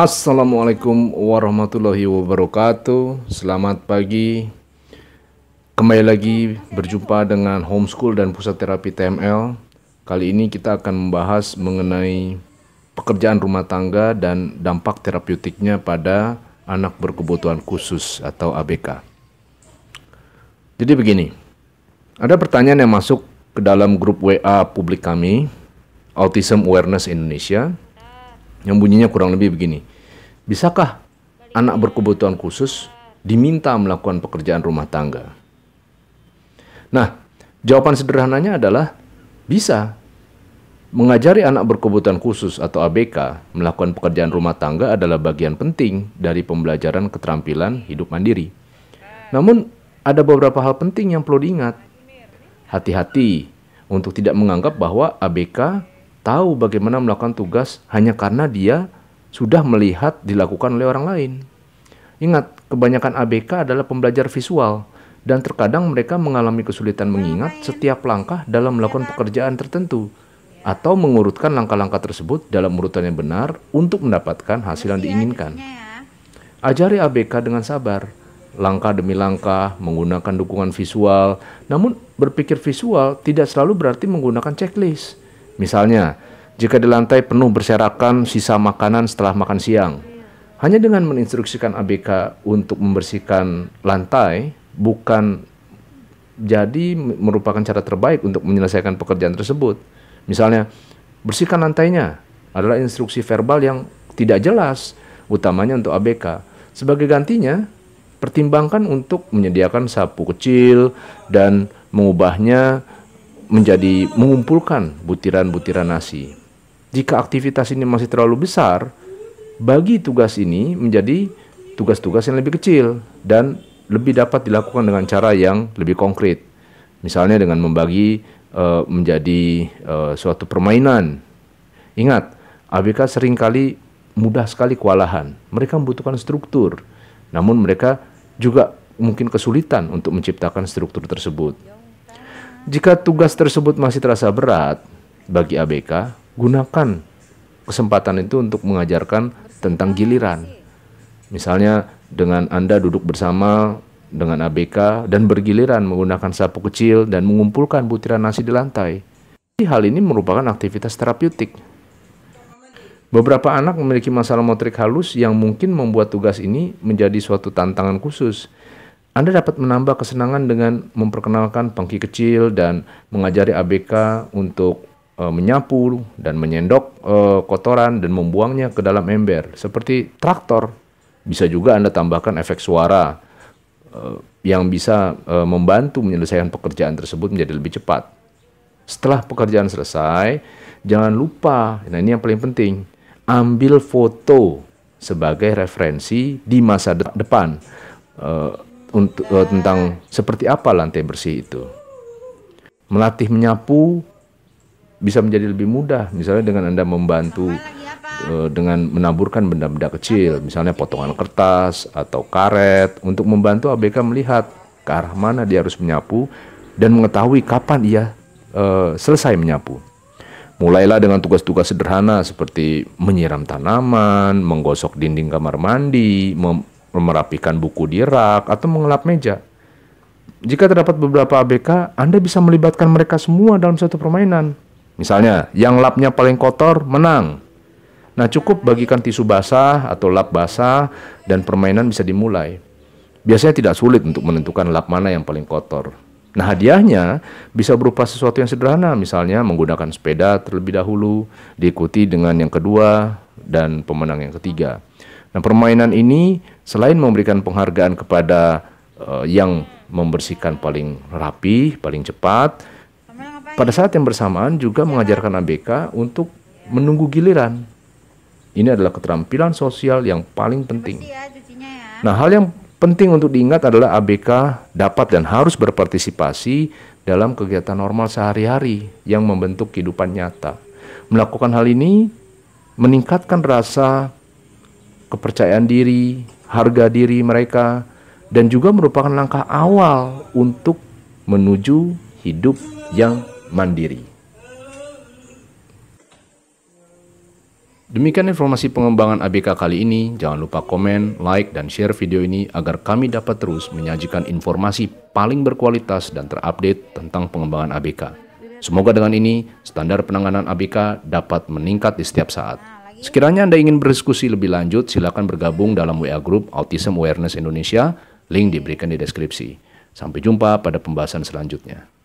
Assalamualaikum warahmatullahi wabarakatuh. Selamat pagi. Kembali lagi berjumpa dengan Homeschool dan Pusat Terapi TML. Kali ini kita akan membahas mengenai pekerjaan rumah tangga dan dampak terapeutiknya pada anak berkebutuhan khusus atau ABK. Jadi begini. Ada pertanyaan yang masuk ke dalam grup WA publik kami Autism Awareness Indonesia yang bunyinya kurang lebih begini. Bisakah anak berkebutuhan khusus diminta melakukan pekerjaan rumah tangga? Nah, jawaban sederhananya adalah bisa. Mengajari anak berkebutuhan khusus atau ABK melakukan pekerjaan rumah tangga adalah bagian penting dari pembelajaran keterampilan hidup mandiri. Namun, ada beberapa hal penting yang perlu diingat. Hati-hati untuk tidak menganggap bahwa ABK tahu bagaimana melakukan tugas hanya karena dia sudah melihat dilakukan oleh orang lain. Ingat, kebanyakan ABK adalah pembelajar visual dan terkadang mereka mengalami kesulitan mengingat setiap langkah dalam melakukan pekerjaan tertentu atau mengurutkan langkah-langkah tersebut dalam urutan yang benar untuk mendapatkan hasil yang diinginkan. Ajari ABK dengan sabar, langkah demi langkah, menggunakan dukungan visual. Namun, berpikir visual tidak selalu berarti menggunakan checklist. Misalnya, jika di lantai penuh berserakan sisa makanan setelah makan siang, hanya dengan menginstruksikan ABK untuk membersihkan lantai bukan jadi merupakan cara terbaik untuk menyelesaikan pekerjaan tersebut. Misalnya, bersihkan lantainya adalah instruksi verbal yang tidak jelas, utamanya untuk ABK. Sebagai gantinya, pertimbangkan untuk menyediakan sapu kecil dan mengubahnya menjadi mengumpulkan butiran-butiran nasi. Jika aktivitas ini masih terlalu besar, bagi tugas ini menjadi tugas-tugas yang lebih kecil dan lebih dapat dilakukan dengan cara yang lebih konkret. Misalnya dengan membagi uh, menjadi uh, suatu permainan. Ingat, ABK seringkali mudah sekali kewalahan. Mereka membutuhkan struktur. Namun mereka juga mungkin kesulitan untuk menciptakan struktur tersebut. Jika tugas tersebut masih terasa berat bagi ABK, gunakan kesempatan itu untuk mengajarkan tentang giliran. Misalnya dengan Anda duduk bersama dengan ABK dan bergiliran menggunakan sapu kecil dan mengumpulkan butiran nasi di lantai. Hal ini merupakan aktivitas terapeutik. Beberapa anak memiliki masalah motorik halus yang mungkin membuat tugas ini menjadi suatu tantangan khusus. Anda dapat menambah kesenangan dengan memperkenalkan pangki kecil dan mengajari ABK untuk e, menyapu dan menyendok e, kotoran dan membuangnya ke dalam ember seperti traktor. Bisa juga Anda tambahkan efek suara e, yang bisa e, membantu menyelesaikan pekerjaan tersebut menjadi lebih cepat. Setelah pekerjaan selesai, jangan lupa, nah ini yang paling penting, ambil foto sebagai referensi di masa de depan uh, untuk uh, tentang seperti apa lantai bersih itu. Melatih menyapu bisa menjadi lebih mudah misalnya dengan Anda membantu eh, dengan menaburkan benda-benda kecil, misalnya potongan kertas atau karet, untuk membantu ABK melihat ke arah mana dia harus menyapu dan mengetahui kapan ia eh, selesai menyapu. Mulailah dengan tugas-tugas sederhana seperti menyiram tanaman, menggosok dinding kamar mandi, merapikan buku di rak, atau mengelap meja. Jika terdapat beberapa ABK, Anda bisa melibatkan mereka semua dalam satu permainan. Misalnya, yang lapnya paling kotor menang. Nah, cukup bagikan tisu basah atau lap basah dan permainan bisa dimulai. Biasanya tidak sulit untuk menentukan lap mana yang paling kotor. Nah, hadiahnya bisa berupa sesuatu yang sederhana, misalnya menggunakan sepeda terlebih dahulu, diikuti dengan yang kedua dan pemenang yang ketiga. Nah, permainan ini selain memberikan penghargaan kepada uh, yang membersihkan paling rapi, paling cepat, pada saat yang bersamaan juga mengajarkan ABK untuk menunggu giliran. Ini adalah keterampilan sosial yang paling penting. Ya, ya. Nah, hal yang penting untuk diingat adalah ABK dapat dan harus berpartisipasi dalam kegiatan normal sehari-hari yang membentuk kehidupan nyata. Melakukan hal ini meningkatkan rasa kepercayaan diri, harga diri mereka, dan juga merupakan langkah awal untuk menuju hidup yang mandiri. Demikian informasi pengembangan ABK kali ini. Jangan lupa komen, like, dan share video ini agar kami dapat terus menyajikan informasi paling berkualitas dan terupdate tentang pengembangan ABK. Semoga dengan ini, standar penanganan ABK dapat meningkat di setiap saat. Sekiranya Anda ingin berdiskusi lebih lanjut, silakan bergabung dalam WA Group Autism Awareness Indonesia. Link diberikan di deskripsi. Sampai jumpa pada pembahasan selanjutnya.